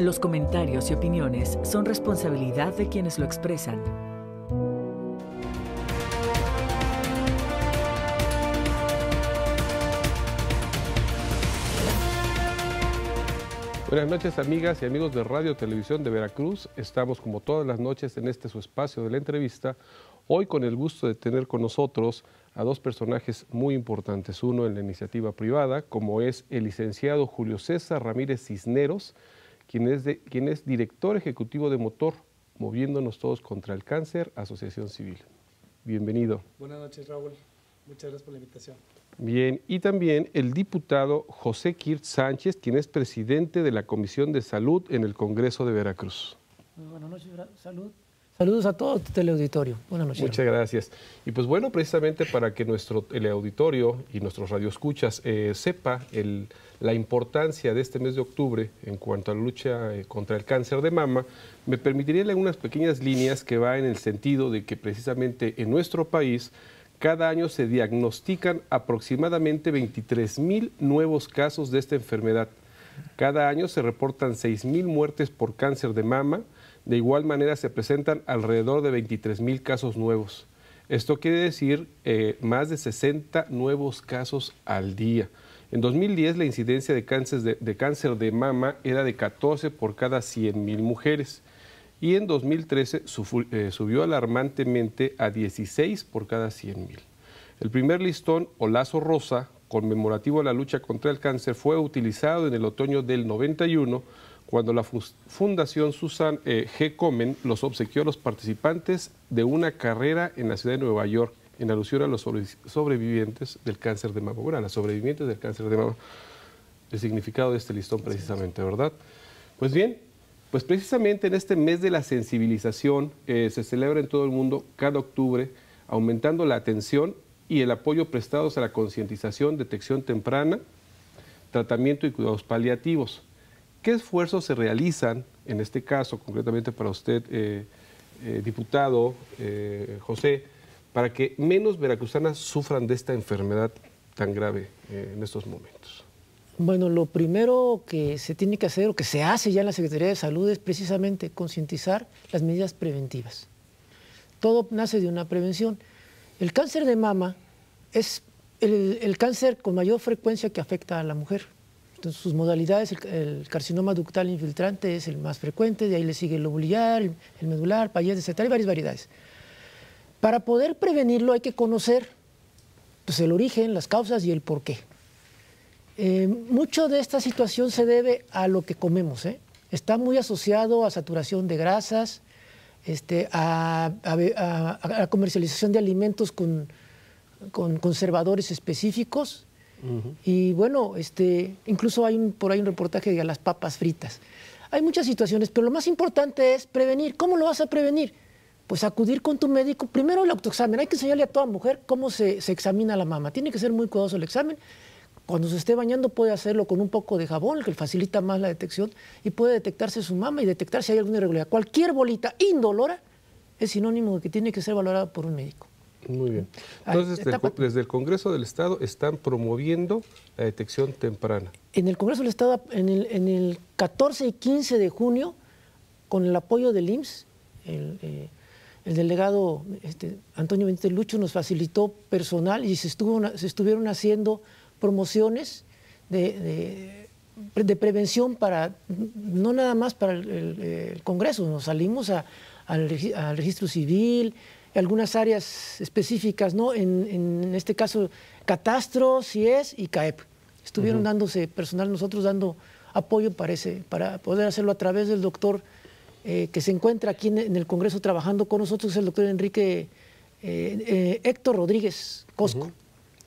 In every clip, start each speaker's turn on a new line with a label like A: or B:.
A: Los comentarios y opiniones son responsabilidad de quienes lo expresan.
B: Buenas noches amigas y amigos de Radio Televisión de Veracruz. Estamos como todas las noches en este su espacio de la entrevista. Hoy con el gusto de tener con nosotros a dos personajes muy importantes. Uno en la iniciativa privada, como es el licenciado Julio César Ramírez Cisneros, quien es, es director ejecutivo de Motor, Moviéndonos Todos contra el Cáncer, Asociación Civil. Bienvenido.
C: Buenas noches, Raúl. Muchas gracias por la invitación.
B: Bien, y también el diputado José Kirt Sánchez, quien es presidente de la Comisión de Salud en el Congreso de Veracruz.
A: buenas noches, Salud. Saludos a todo el teleauditorio. Buenas noches.
B: Muchas gracias. Y pues bueno, precisamente para que nuestro teleauditorio y nuestros radioescuchas eh, sepa la importancia de este mes de octubre en cuanto a la lucha eh, contra el cáncer de mama, me permitiría leer unas pequeñas líneas que va en el sentido de que precisamente en nuestro país cada año se diagnostican aproximadamente 23 mil nuevos casos de esta enfermedad. Cada año se reportan 6 mil muertes por cáncer de mama, de igual manera, se presentan alrededor de 23 mil casos nuevos. Esto quiere decir eh, más de 60 nuevos casos al día. En 2010 la incidencia de cáncer de, mama era de 14 por cada 100 mil mujeres y en 2013 eh, subió alarmantemente a 16 por cada 100 mil. El primer listón o lazo rosa conmemorativo a la lucha contra el cáncer fue utilizado en el otoño del 91 cuando la Fundación Susan eh, G. Comen los obsequió a los participantes de una carrera en la ciudad de Nueva York, en alusión a los sobrevivientes del cáncer de mama. Bueno, a sobrevivientes del cáncer de mama. El significado de este listón precisamente, ¿verdad? Pues bien, pues precisamente en este mes de la sensibilización eh, se celebra en todo el mundo cada octubre, aumentando la atención y el apoyo prestados a la concientización, detección temprana, tratamiento y cuidados paliativos. ¿Qué esfuerzos se realizan, en este caso concretamente para usted, eh, eh, diputado eh, José, para que menos veracruzanas sufran de esta enfermedad tan grave en estos momentos?
A: Bueno, lo primero que se tiene que hacer o que se hace ya en la Secretaría de Salud es precisamente concientizar las medidas preventivas. Todo nace de una prevención. El cáncer de mama es el cáncer con mayor frecuencia que afecta a la mujer sus modalidades, el, carcinoma ductal infiltrante es el más frecuente, de ahí le sigue el lobulillar, el, el medular, payés, etc. Hay varias variedades. Para poder prevenirlo hay que conocer pues, el origen, las causas y el por qué. Eh, mucho de esta situación se debe a lo que comemos. ¿eh? Está muy asociado a saturación de grasas, este, a, la comercialización de alimentos con, con conservadores específicos y bueno, este, incluso hay por ahí un reportaje de las papas fritas. Hay muchas situaciones, pero lo más importante es prevenir. ¿Cómo lo vas a prevenir? Pues acudir con tu médico. Primero el autoexamen. Hay que enseñarle a toda mujer cómo se, se examina la mama. Tiene que ser muy cuidadoso el examen. Cuando se esté bañando puede hacerlo con un poco de jabón, que facilita más la detección, y puede detectarse su mama y detectar si hay alguna irregularidad. Cualquier bolita indolora es sinónimo de que tiene que ser valorada por un médico.
B: Muy bien. Entonces, desde el, Congreso del Estado están promoviendo la detección temprana.
A: En el Congreso del Estado, en el, en el 14 y 15 de junio, con el apoyo del IMSS, eh, el, delegado este, Antonio Ventelucho Lucho nos facilitó personal y se, estuvo, se estuvieron haciendo promociones de, prevención para, no nada más para el, Congreso, nos salimos al, al registro civil, algunas áreas específicas, ¿no? En, este caso, Catastro, si es, y CAEP. Estuvieron dándose personal, nosotros dando apoyo parece... para poder hacerlo a través del doctor eh, que se encuentra aquí en, el Congreso trabajando con nosotros, el doctor Enrique eh, eh, Héctor Rodríguez Cosco.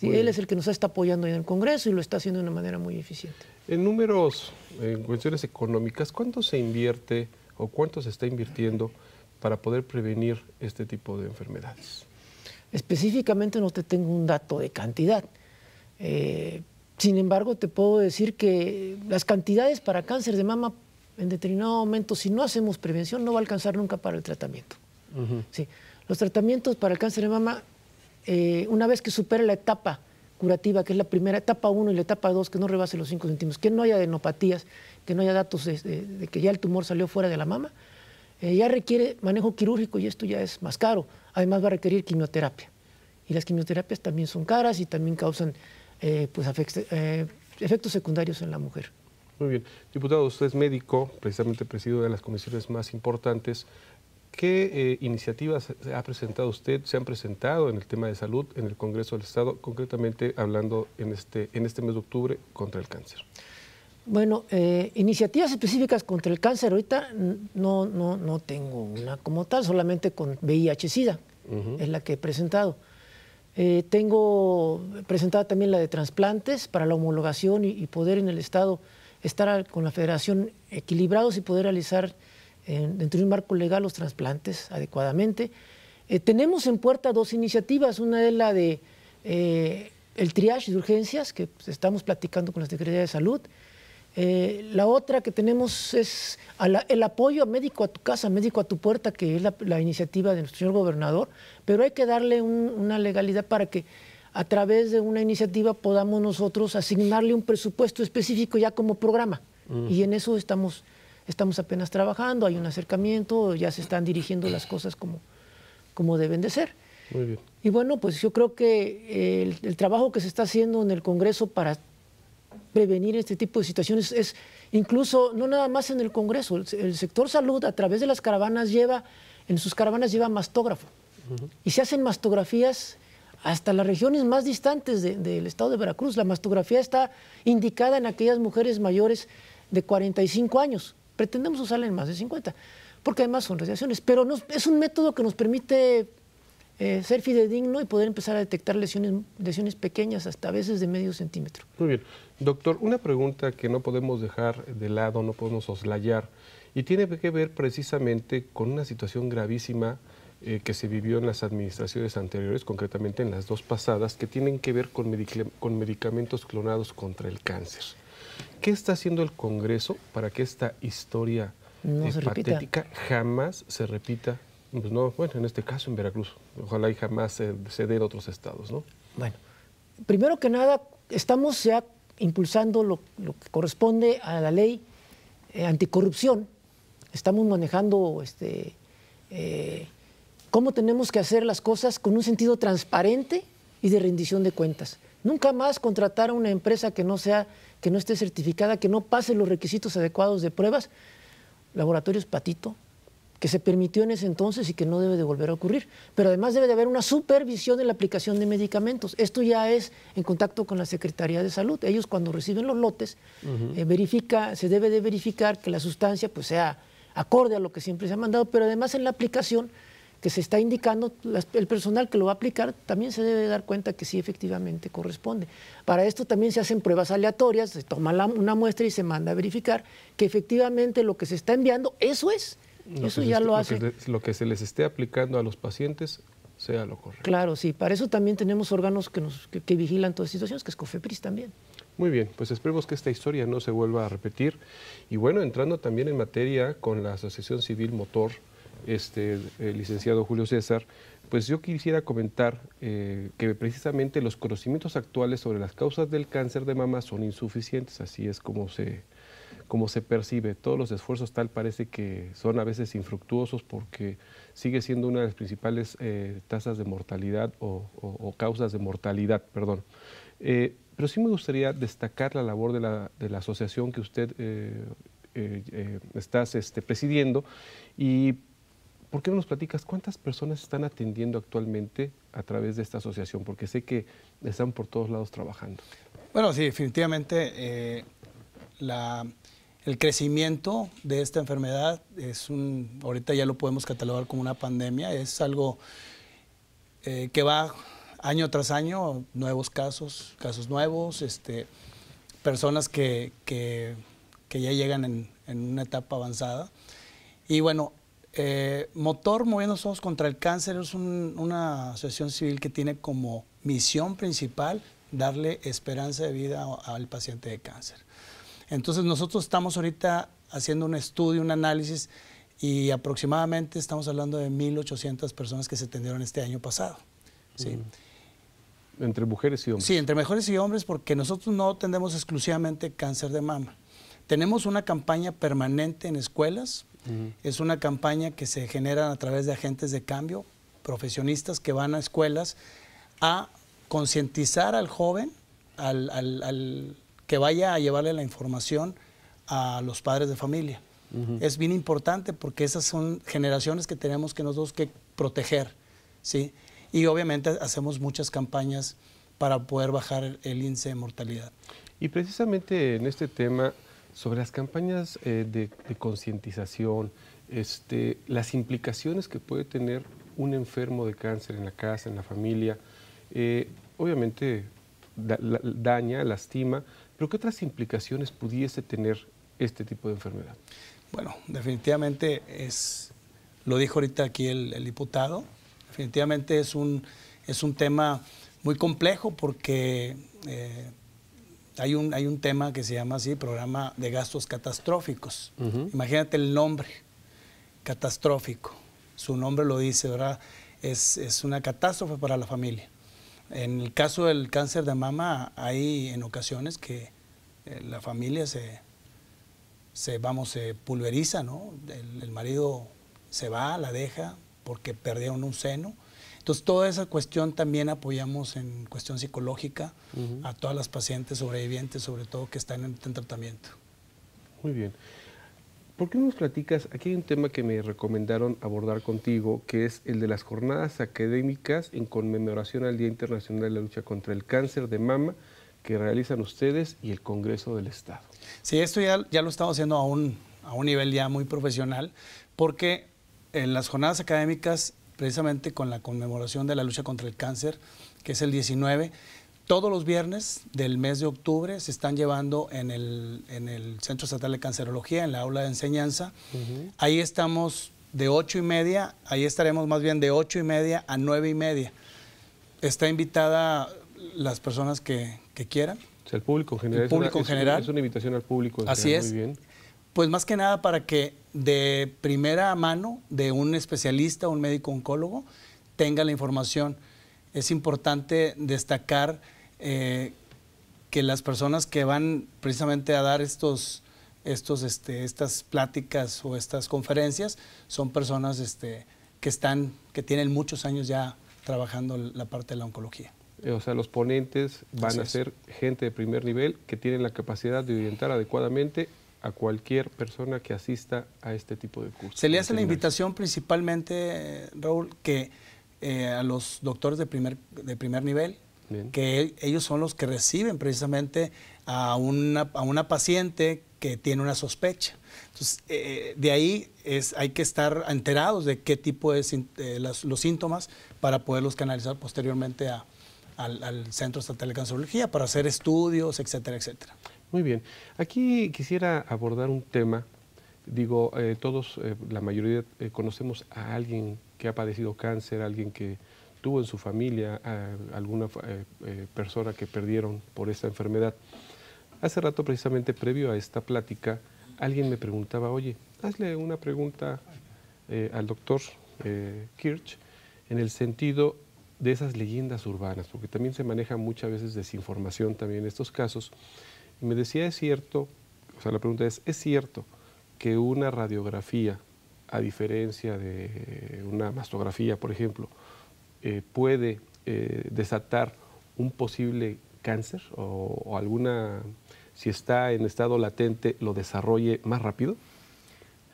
A: él es el que nos está apoyando en el Congreso y lo está haciendo de una manera muy eficiente.
B: En números, en cuestiones económicas, ¿cuánto se invierte o cuánto se está invirtiendo? para poder prevenir este tipo de enfermedades.
A: Específicamente no te tengo un dato de cantidad. Eh, sin embargo, te puedo decir que las cantidades para cáncer de mama en determinado momento, si no hacemos prevención, no va a alcanzar nunca para el tratamiento. Los tratamientos para el cáncer de mama, eh, una vez que supera la etapa curativa, que es la primera etapa 1 y la etapa 2, que no rebase los 5 centímetros, que no haya adenopatías, que no haya datos de, que ya el tumor salió fuera de la mama, eh, ya requiere manejo quirúrgico y esto ya es más caro. Además va a requerir quimioterapia. Y las quimioterapias también son caras y también causan eh, pues, eh, efectos secundarios en la mujer.
B: Muy bien. Diputado, usted es médico, precisamente presidido de las comisiones más importantes. ¿Qué iniciativas ha presentado usted, se han presentado en el tema de salud en el Congreso del Estado, concretamente hablando este, en este mes de octubre contra el cáncer?
A: Bueno, eh, iniciativas específicas contra el cáncer ahorita no, no, tengo una como tal, solamente con VIH-Sida es la que he presentado. Eh, tengo presentada también la de trasplantes para la homologación y, poder en el Estado estar con la Federación equilibrados y poder realizar eh, dentro de un marco legal los trasplantes adecuadamente. tenemos en puerta dos iniciativas, una es la de el triage de urgencias que pues, estamos platicando con las Secretaría de Salud eh, la otra que tenemos es el apoyo a médico a tu casa, médico a tu puerta, que es la, iniciativa de nuestro señor gobernador, pero hay que darle una legalidad para que a través de una iniciativa podamos nosotros asignarle un presupuesto específico ya como programa. Mm. Y en eso estamos, estamos apenas trabajando, hay un acercamiento, ya se están dirigiendo las cosas como, como deben de ser. Y bueno, pues yo creo que el, el trabajo que se está haciendo en el Congreso para prevenir este tipo de situaciones es incluso, no nada más en el Congreso, el, sector salud a través de las caravanas lleva, en sus caravanas lleva mastógrafo. Y se hacen mastografías hasta las regiones más distantes del estado de Veracruz. La mastografía está indicada en aquellas mujeres mayores de 45 años. Pretendemos usarla en más de 50, porque además son radiaciones. Pero es un método que nos permite eh, ser fidedigno y poder empezar a detectar lesiones, lesiones pequeñas, hasta a veces de medio centímetro.
B: Muy bien. Doctor, una pregunta que no podemos dejar de lado, no podemos soslayar, y tiene que ver precisamente con una situación gravísima eh, que se vivió en las administraciones anteriores, concretamente en las dos pasadas, que tienen que ver con, medicamentos clonados contra el cáncer. ¿Qué está haciendo el Congreso para que esta historia eh, patética jamás se repita? Pues no, bueno, en este caso en Veracruz. Ojalá y jamás se dé en otros estados,
A: ¿no? Bueno, primero que nada, estamos ya impulsando lo, que corresponde a la ley eh, anticorrupción. Estamos manejando este, eh, cómo tenemos que hacer las cosas con un sentido transparente y de rendición de cuentas. Nunca más contratar a una empresa que no que no esté certificada, que no pase los requisitos adecuados de pruebas. Laboratorios Patito, que se permitió en ese entonces y que no debe de volver a ocurrir. Pero además debe de haber una supervisión en la aplicación de medicamentos. Esto ya es en contacto con la Secretaría de Salud. Ellos cuando reciben los lotes, eh, verifica, se debe de verificar que la sustancia pues, sea acorde a lo que siempre se ha mandado, pero además en la aplicación que se está indicando, el personal que lo va a aplicar también se debe dar cuenta que sí efectivamente corresponde. Para esto también se hacen pruebas aleatorias, se toma una muestra y se manda a verificar que efectivamente lo que se está enviando, eso es eso ya lo hace.
B: Lo que, se les esté aplicando a los pacientes sea lo correcto.
A: Claro, sí. Para eso también tenemos órganos que, nos, vigilan todas las situaciones, que es COFEPRIS también.
B: Muy bien, pues esperemos que esta historia no se vuelva a repetir. Y bueno, entrando también en materia con la Asociación Civil Motor, este, el licenciado Julio César, pues yo quisiera comentar eh, que precisamente los conocimientos actuales sobre las causas del cáncer de mama son insuficientes, así es como se, como se percibe. Todos los esfuerzos tal parece que son a veces infructuosos porque sigue siendo una de las principales eh, tasas de mortalidad o, causas de mortalidad, perdón. Eh, pero sí me gustaría destacar la labor de la, de la asociación que usted eh, eh estás este, presidiendo y ¿por qué no nos platicas cuántas personas están atendiendo actualmente a través de esta asociación? Porque sé que están por todos lados trabajando.
C: Bueno, sí, definitivamente la el crecimiento de esta enfermedad es un, ahorita ya lo podemos catalogar como una pandemia, es algo eh, que va año tras año, nuevos casos, casos nuevos, este, personas que, que, ya llegan en, en, una etapa avanzada. Y bueno, eh, Motor Moviendo contra el Cáncer es una asociación civil que tiene como misión principal darle esperanza de vida al paciente de cáncer. Entonces nosotros estamos ahorita haciendo un estudio, un análisis y aproximadamente estamos hablando de 1.800 personas que se atendieron este año pasado.
B: Mm. ¿Entre mujeres y hombres?
C: Sí, entre mujeres y hombres porque nosotros no atendemos exclusivamente cáncer de mama. Tenemos una campaña permanente en escuelas, es una campaña que se genera a través de agentes de cambio, profesionistas que van a escuelas a concientizar al joven, al que vaya a llevarle la información a los padres de familia. Es bien importante porque esas son generaciones que tenemos que nosotros que proteger, ¿sí? Y obviamente hacemos muchas campañas para poder bajar el índice de mortalidad.
B: Y precisamente en este tema, sobre las campañas eh, de, concientización, este, las implicaciones que puede tener un enfermo de cáncer en la casa, en la familia, eh, obviamente daña, lastima, pero ¿qué otras implicaciones pudiese tener este tipo de enfermedad? Bueno,
C: definitivamente
B: es,
C: lo dijo ahorita aquí el, diputado, definitivamente es un, es un tema muy complejo porque eh, hay, un, hay un tema que se llama así, programa de gastos catastróficos. Imagínate el nombre, catastrófico. Su nombre lo dice, ¿verdad? es una catástrofe para la familia. En el caso del cáncer de mama hay en ocasiones que eh, la familia se, vamos, se pulveriza, ¿no? El, marido se va, la deja porque perdieron un seno. Entonces, toda esa cuestión también apoyamos en cuestión psicológica a todas las pacientes sobrevivientes, sobre todo que están en tratamiento.
B: Muy bien. ¿Por qué no nos platicas? Aquí hay un tema que me recomendaron abordar contigo, que es el de las jornadas académicas en conmemoración al Día Internacional de la Lucha contra el Cáncer de Mama que realizan ustedes y el Congreso del Estado.
C: Sí, esto ya, lo estamos haciendo a a un nivel ya muy profesional, porque en las jornadas académicas, precisamente con la conmemoración de la lucha contra el cáncer, que es el 19, todos los viernes del mes de octubre se están llevando en el, Centro Estatal de Cancerología, en la aula de enseñanza. Ahí estamos de ocho y media, ahí estaremos más bien de ocho y media a nueve y media. Está invitada las personas que, quieran.
B: el público en general. público es una, en general. Es una, invitación al público. Así es. bien.
C: Pues más que nada para que de primera mano de un especialista, un médico oncólogo, tenga la información. Es importante destacar eh, que las personas que van precisamente a dar estos, estos, este, estas pláticas o estas conferencias son personas este, que, están, que tienen muchos años ya trabajando la parte de la oncología.
B: Eh, o sea, los ponentes van a ser gente de primer nivel que tienen la capacidad de orientar adecuadamente a cualquier persona que asista a este tipo de cursos. Se le
C: hace la invitación principalmente, Raúl, que eh, a los doctores de primer, de primer nivel, que ellos son los que reciben precisamente a una, a una paciente que tiene una sospecha. Entonces, eh, eh, de ahí es, hay que estar enterados de qué tipo es eh, los síntomas para poderlos canalizar posteriormente al, Centro Estatal de Cancerología para hacer estudios, etcétera, etcétera.
B: Muy bien. Aquí quisiera abordar un tema. Digo, todos, la mayoría, conocemos a alguien que ha padecido cáncer, alguien que tuvo en su familia alguna eh, eh, persona que perdieron por esta enfermedad. Hace rato, precisamente previo a esta plática, alguien me preguntaba, oye, hazle una pregunta eh, al doctor Kirch en el sentido de esas leyendas urbanas, porque también se maneja muchas veces desinformación también en estos casos. Y me decía, es cierto, o sea, la pregunta es, ¿es cierto que una radiografía, a diferencia de una mastografía, por ejemplo, eh, puede eh, desatar un posible cáncer o, alguna, si está en estado latente, lo desarrolle más rápido?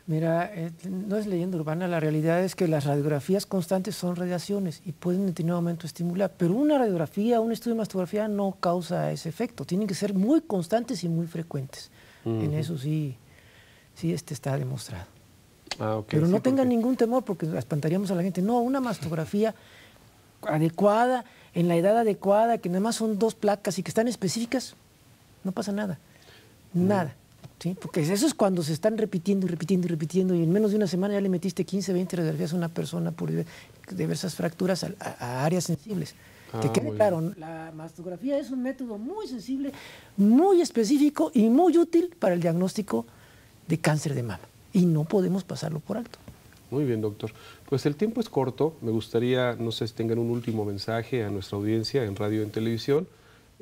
A: Mira, eh, no es leyenda urbana, la realidad es que las radiografías constantes son radiaciones y pueden en determinado momento estimular, pero una radiografía, un estudio de mastografía no causa ese efecto, tienen que ser muy constantes y muy frecuentes. En eso sí, sí este está demostrado.
B: Ah, pero no
A: tengan ningún temor porque espantaríamos a la gente. No, una mastografía adecuada, en la edad adecuada, que nada más son dos placas y que están específicas, no pasa nada. Mm. Nada. ¿sí? Porque eso es cuando se están repitiendo y repitiendo y repitiendo y en menos de una semana ya le metiste 15, 20 radiografías a una persona por diversas fracturas a, áreas sensibles. Ah, quede claro, la mastografía es un método muy sensible, muy específico y muy útil para el diagnóstico de cáncer de mama. Y no podemos pasarlo por alto. Muy bien, doctor.
B: Pues el tiempo es corto. Me gustaría, no sé si tengan un último mensaje a nuestra audiencia en radio y en televisión.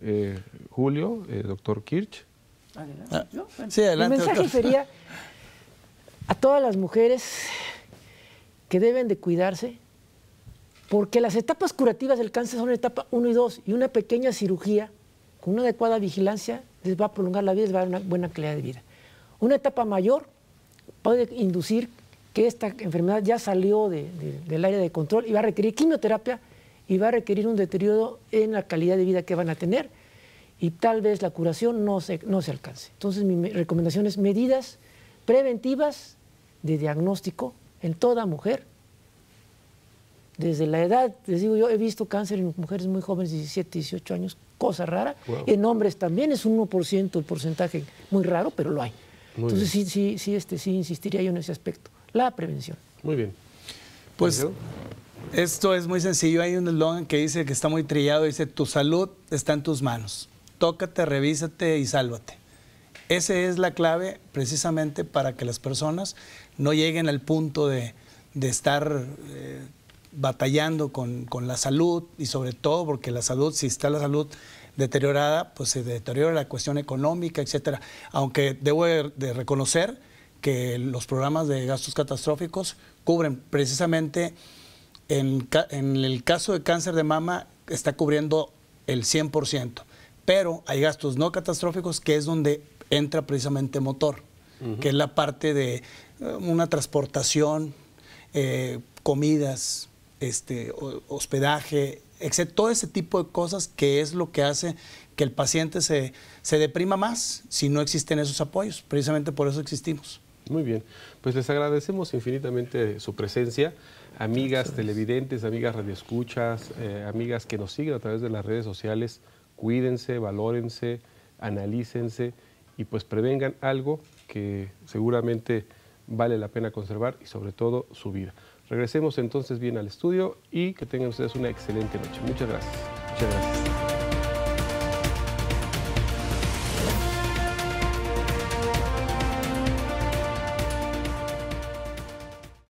B: Eh, Julio, eh, doctor Kirch.
A: Adelante. Ah, mensaje sería a todas las mujeres que deben de cuidarse, porque las etapas curativas del cáncer son etapa 1 y 2, y una pequeña cirugía con una adecuada vigilancia les va a prolongar la vida, les va a dar una buena calidad de vida. Una etapa mayor puede inducir que esta enfermedad ya salió del área de control y va a requerir quimioterapia y va a requerir un deterioro en la calidad de vida que van a tener y tal vez la curación no se, no se alcance. Entonces mi recomendación es medidas preventivas de diagnóstico en toda mujer. Desde la edad, les digo yo, he visto cáncer en mujeres muy jóvenes, 17, 18 años, cosa rara. En hombres también es un 1%, el porcentaje muy raro, pero lo hay. Entonces sí, sí, sí, este, sí insistiría yo en ese aspecto la prevención.
B: Muy bien.
C: Pues esto es muy sencillo. Hay un eslogan que dice que está muy trillado. Dice, tu salud está en tus manos. Tócate, revísate y sálvate. Esa es la clave precisamente para que las personas no lleguen al punto de, de estar eh, batallando con, la salud y sobre todo porque la salud, si está la salud deteriorada, pues se deteriora la cuestión económica, etcétera. Aunque debo de reconocer que los programas de gastos catastróficos cubren precisamente en, el caso de cáncer de mama está cubriendo el 100%, pero hay gastos no catastróficos que es donde entra precisamente motor, que es la parte de eh, una transportación, eh, comidas, este, hospedaje, excepto todo ese tipo de cosas que es lo que hace que el paciente se, se deprima más si no existen esos apoyos.
B: Precisamente por eso existimos. Muy bien, pues les agradecemos infinitamente su presencia, amigas televidentes, amigas radioescuchas, eh, amigas que nos siguen a través de las redes sociales, cuídense, valórense, analícense y pues prevengan algo que seguramente vale la pena conservar y sobre todo su vida. Regresemos entonces bien al estudio y que tengan ustedes una excelente noche. Muchas gracias. Muchas gracias.